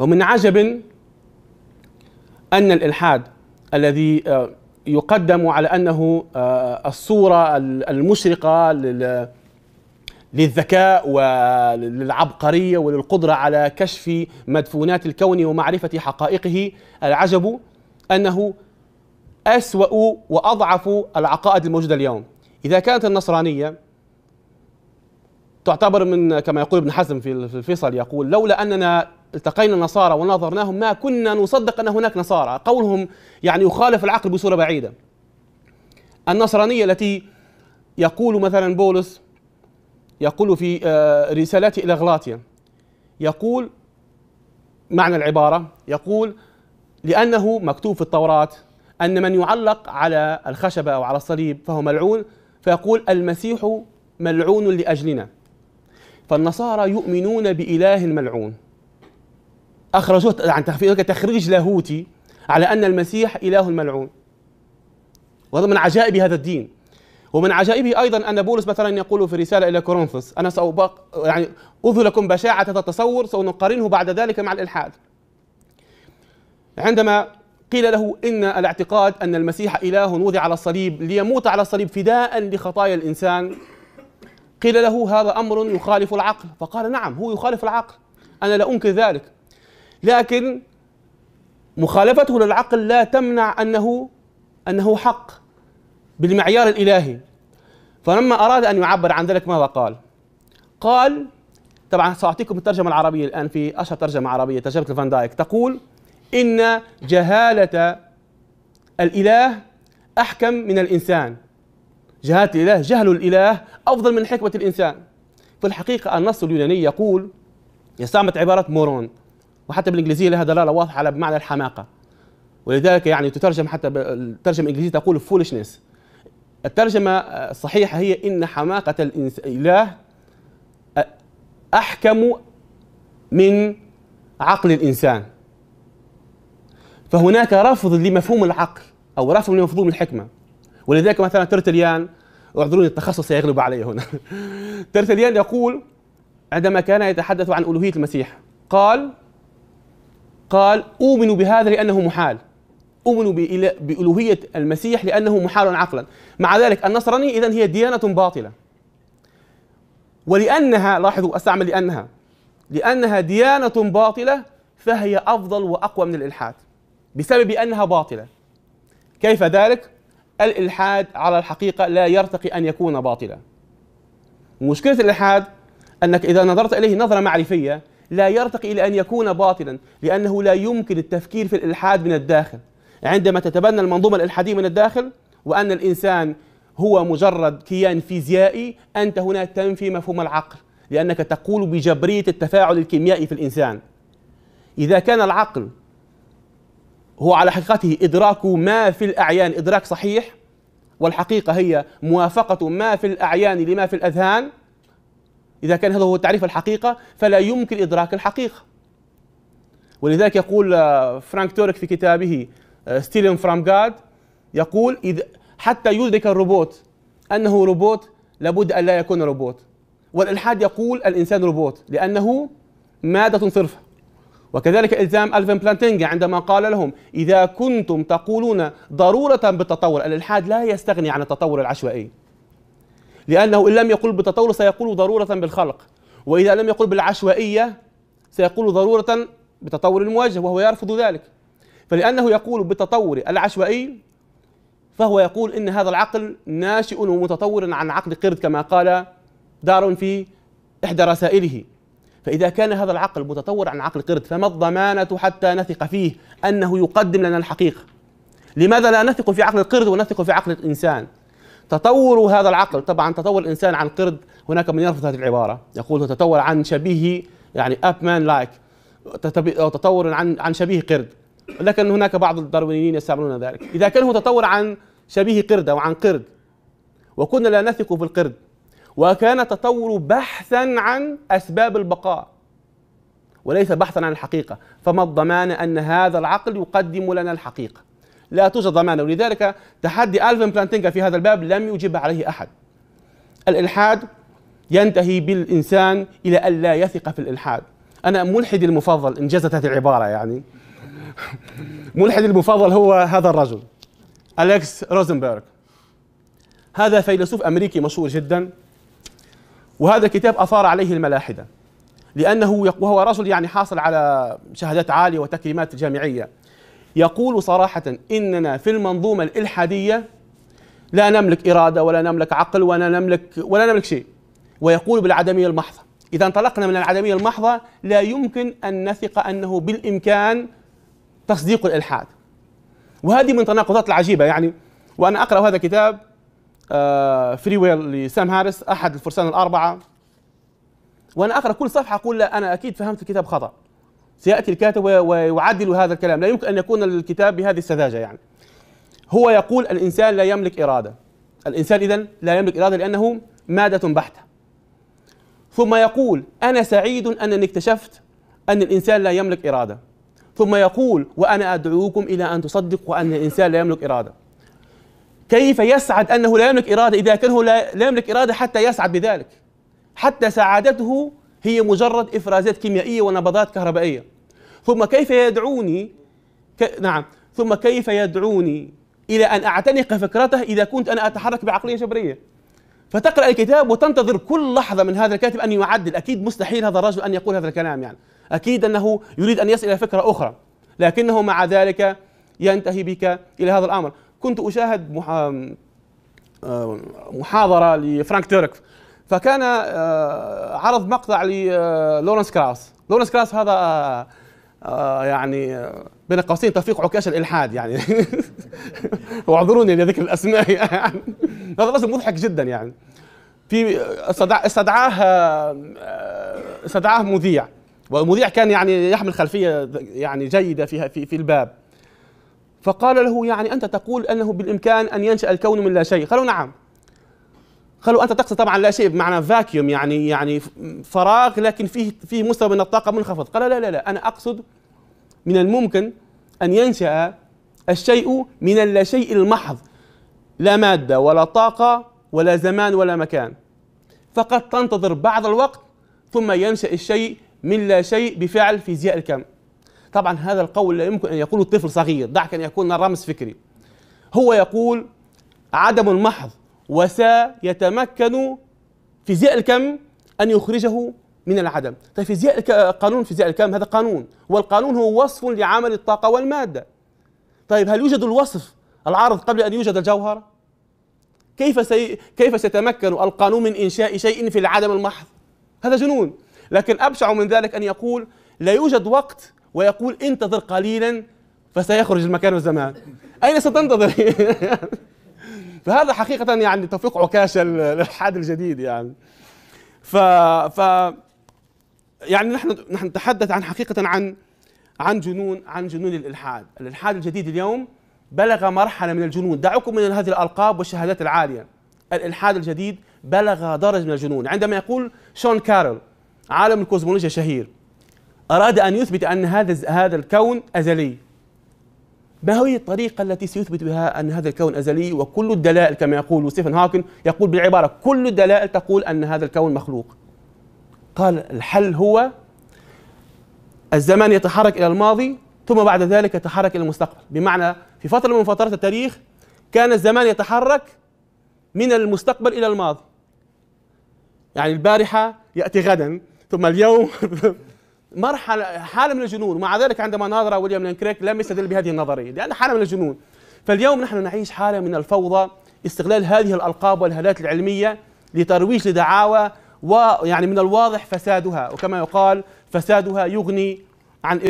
ومن عجب أن الإلحاد الذي آه، يقدم على أنه آه، الصورة المشرقة للذكاء وللعبقرية وللقدرة على كشف مدفونات الكون ومعرفة حقائقه العجب أنه أسوأ وأضعف العقائد الموجودة اليوم إذا كانت النصرانية تعتبر من كما يقول ابن حزم في الفيصل يقول لولا أننا التقينا النصارى وناظرناهم ما كنا نصدق أن هناك نصارى قولهم يعني يخالف العقل بصورة بعيدة النصرانية التي يقول مثلا بولس يقول في آه، رسالته إلى غلاطيا يقول معنى العبارة يقول لأنه مكتوب في التوراة أن من يعلق على الخشبة أو على الصليب فهو ملعون فيقول المسيح ملعون لأجلنا فالنصارى يؤمنون بإله ملعون أخرجوه عن تخريج كتخريج لاهوتي على أن المسيح إله الملعون وهذا من عجائب هذا الدين ومن عجائبه أيضا أن بولس مثلا يقول في رسالة إلى كورنثوس أنا سأبق يعني أذو لكم بشاعة هذا التصور سنقارنه بعد ذلك مع الإلحاد عندما قيل له إن الاعتقاد أن المسيح إله وضع على الصليب ليموت على الصليب فداء لخطايا الإنسان قيل له هذا أمر يخالف العقل فقال نعم هو يخالف العقل أنا لا أنكر ذلك لكن مخالفته للعقل لا تمنع انه انه حق بالمعيار الالهي فلما اراد ان يعبر عن ذلك ماذا قال؟ قال طبعا ساعطيكم الترجمه العربيه الان في اشهر ترجمه عربيه ترجمه الفان دايك تقول ان جهاله الاله احكم من الانسان جهاله الاله جهل الاله افضل من حكمه الانسان في الحقيقه النص اليوناني يقول يستعمل عباره مورون وحتى بالإنجليزية لها دلالة واضحة على بمعنى الحماقة ولذلك يعني تترجم حتى الترجمة الإنجليزية تقول فولشنس الترجمة الصحيحة هي إن حماقة الإله أحكم من عقل الإنسان فهناك رفض لمفهوم العقل أو رفض لمفهوم الحكمة ولذلك مثلا ترتليان اعذروني التخصص سيغلب علي هنا ترتليان يقول عندما كان يتحدث عن ألوهية المسيح قال قال أؤمن بهذا لأنه محال أؤمن بألوهية المسيح لأنه محال عقلا مع ذلك النصرانية إذا هي ديانة باطلة ولأنها لاحظوا أستعمل لأنها لأنها ديانة باطلة فهي أفضل وأقوى من الإلحاد بسبب أنها باطلة كيف ذلك؟ الإلحاد على الحقيقة لا يرتقي أن يكون باطلا مشكلة الإلحاد أنك إذا نظرت إليه نظرة معرفية لا يرتقي إلى أن يكون باطلا لأنه لا يمكن التفكير في الإلحاد من الداخل عندما تتبنى المنظومة الإلحادية من الداخل وأن الإنسان هو مجرد كيان فيزيائي أنت هنا تنفي مفهوم العقل لأنك تقول بجبرية التفاعل الكيميائي في الإنسان إذا كان العقل هو على حقيقته إدراك ما في الأعيان إدراك صحيح والحقيقة هي موافقة ما في الأعيان لما في الأذهان إذا كان هذا هو تعريف الحقيقة فلا يمكن إدراك الحقيقة ولذلك يقول آه، فرانك تورك في كتابه ستيلين فرام جاد يقول إذا حتى يدرك الروبوت أنه روبوت لابد أن لا يكون روبوت والإلحاد يقول الإنسان روبوت لأنه مادة صرفة وكذلك إلزام ألفين بلانتينجا عندما قال لهم إذا كنتم تقولون ضرورة بالتطور الإلحاد لا يستغني عن التطور العشوائي لأنه إن لم يقل بالتطور سيقول ضرورة بالخلق وإذا لم يقل بالعشوائية سيقول ضرورة بتطور المواجه وهو يرفض ذلك فلأنه يقول بالتطور العشوائي فهو يقول إن هذا العقل ناشئ ومتطور عن عقل قرد كما قال دار في إحدى رسائله فإذا كان هذا العقل متطور عن عقل قرد فما الضمانة حتى نثق فيه أنه يقدم لنا الحقيقة لماذا لا نثق في عقل القرد ونثق في عقل الإنسان تطور هذا العقل طبعا تطور الانسان عن قرد هناك من يرفض هذه العباره يقول تطور عن شبيه يعني اب مان لايك تطور عن عن شبيه قرد لكن هناك بعض الداروينيين يستعملون ذلك اذا كان هو تطور عن شبيه قرد او عن قرد وكنا لا نثق في القرد وكان تطور بحثا عن اسباب البقاء وليس بحثا عن الحقيقه فما الضمان ان هذا العقل يقدم لنا الحقيقه لا توجد ضمانة ولذلك تحدي ألفين بلانتينكا في هذا الباب لم يجب عليه أحد الإلحاد ينتهي بالإنسان إلى أن لا يثق في الإلحاد أنا ملحدي المفضل إن هذه العبارة يعني ملحدي المفضل هو هذا الرجل أليكس روزنبرغ هذا فيلسوف أمريكي مشهور جدا وهذا الكتاب أثار عليه الملاحدة لأنه وهو رجل يعني حاصل على شهادات عالية وتكريمات جامعية يقول صراحة إننا في المنظومة الإلحادية لا نملك إرادة ولا نملك عقل ولا نملك ولا نملك شيء ويقول بالعدمية المحضة إذا انطلقنا من العدمية المحضة لا يمكن أن نثق أنه بالإمكان تصديق الإلحاد وهذه من تناقضات العجيبة يعني وأنا أقرأ هذا الكتاب آه، فري ويل لسام هارس أحد الفرسان الأربعة وأنا أقرأ كل صفحة أقول لا أنا أكيد فهمت الكتاب خطأ سيأتي الكاتب ويعدل هذا الكلام لا يمكن أن يكون الكتاب بهذه السذاجة يعني هو يقول الإنسان لا يملك إرادة الإنسان إذا لا يملك إرادة لأنه مادة بحتة ثم يقول أنا سعيد أنني اكتشفت أن الإنسان لا يملك إرادة ثم يقول وأنا أدعوكم إلى أن تصدقوا أن الإنسان لا يملك إرادة كيف يسعد أنه لا يملك إرادة إذا كان هو لا يملك إرادة حتى يسعد بذلك حتى سعادته هي مجرد افرازات كيميائيه ونبضات كهربائيه ثم كيف يدعوني ك... نعم ثم كيف يدعوني الى ان اعتنق فكرته اذا كنت انا اتحرك بعقليه جبريه فتقرا الكتاب وتنتظر كل لحظه من هذا الكاتب ان يعدل اكيد مستحيل هذا الرجل ان يقول هذا الكلام يعني اكيد انه يريد ان يصل الى فكره اخرى لكنه مع ذلك ينتهي بك الى هذا الامر كنت اشاهد محا... آه، محاضره لفرانك تيرك فكان آه، عرض مقطع للورنس كراوس آه، لورنس كراوس هذا آه، يعني بين قوسين تفيق عكاش الالحاد يعني واعذروني لذكر الاسماء يعني هذا الرجل مضحك جدا يعني في استدعاه استدعاه مذيع والمذيع كان يعني يحمل خلفيه يعني جيده في في, في الباب فقال له يعني انت تقول انه بالامكان ان ينشا الكون من لا شيء قالوا نعم قالوا انت تقصد طبعا لا شيء بمعنى فاكيوم يعني يعني فراغ لكن فيه فيه مستوى من الطاقه منخفض قال لا لا لا انا اقصد من الممكن ان ينشا الشيء من اللاشيء المحض لا ماده ولا طاقه ولا زمان ولا مكان فقط تنتظر بعض الوقت ثم ينشا الشيء من لا شيء بفعل فيزياء الكم طبعا هذا القول لا يمكن ان يقوله طفل صغير دعك ان يكون رمز فكري هو يقول عدم المحض وسيتمكن فيزياء الكم أن يخرجه من العدم طيب فيزياء قانون فيزياء الكم هذا قانون والقانون هو وصف لعمل الطاقة والمادة طيب هل يوجد الوصف العارض قبل أن يوجد الجوهر كيف سي... كيف سيتمكن القانون من إنشاء شيء في العدم المحض هذا جنون لكن أبشع من ذلك أن يقول لا يوجد وقت ويقول انتظر قليلا فسيخرج المكان والزمان أين ستنتظر فهذا حقيقة يعني توفيق عكاشة للحاد الجديد يعني ف, ف يعني نحن نحن نتحدث عن حقيقة عن عن جنون عن جنون الإلحاد الإلحاد الجديد اليوم بلغ مرحلة من الجنون دعوكم من هذه الألقاب والشهادات العالية الإلحاد الجديد بلغ درجة من الجنون عندما يقول شون كارل عالم الكوزمولوجيا الشهير أراد أن يثبت أن هذا هذا الكون أزلي ما هي الطريقة التي سيثبت بها أن هذا الكون أزلي وكل الدلائل كما يقول ستيفن هاكن يقول بالعبارة كل الدلائل تقول أن هذا الكون مخلوق قال الحل هو الزمان يتحرك إلى الماضي ثم بعد ذلك يتحرك إلى المستقبل بمعنى في فترة من فترات التاريخ كان الزمان يتحرك من المستقبل إلى الماضي يعني البارحة يأتي غدا ثم اليوم مرحله حاله من الجنون ومع ذلك عندما ناظر ويليام لانكريك لم يستدل بهذه النظريه لان حاله من الجنون فاليوم نحن نعيش حاله من الفوضى استغلال هذه الالقاب والهالات العلميه لترويج لدعاوى ويعني من الواضح فسادها وكما يقال فسادها يغني عن